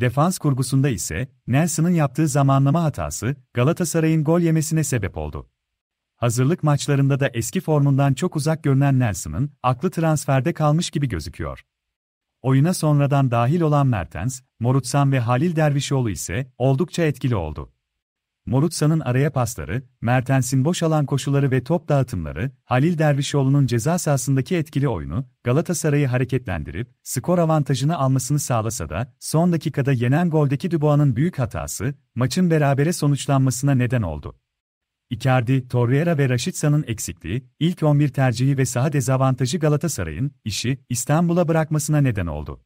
Defans kurgusunda ise Nelson'ın yaptığı zamanlama hatası Galatasaray'ın gol yemesine sebep oldu. Hazırlık maçlarında da eski formundan çok uzak görünen Nelson'ın aklı transferde kalmış gibi gözüküyor. Oyuna sonradan dahil olan Mertens, Morutsan ve Halil Dervişoğlu ise oldukça etkili oldu. Morutsa'nın araya pasları, Mertens'in boş alan koşuları ve top dağıtımları, Halil Dervişoğlu'nun ceza sahasındaki etkili oyunu, Galatasaray'ı hareketlendirip, skor avantajını almasını sağlasa da, son dakikada yenen goldeki Dubois'ın büyük hatası, maçın berabere sonuçlanmasına neden oldu. Icardi, Torreira ve Raşitsa'nın eksikliği, ilk 11 tercihi ve saha dezavantajı Galatasaray'ın, işi, İstanbul'a bırakmasına neden oldu.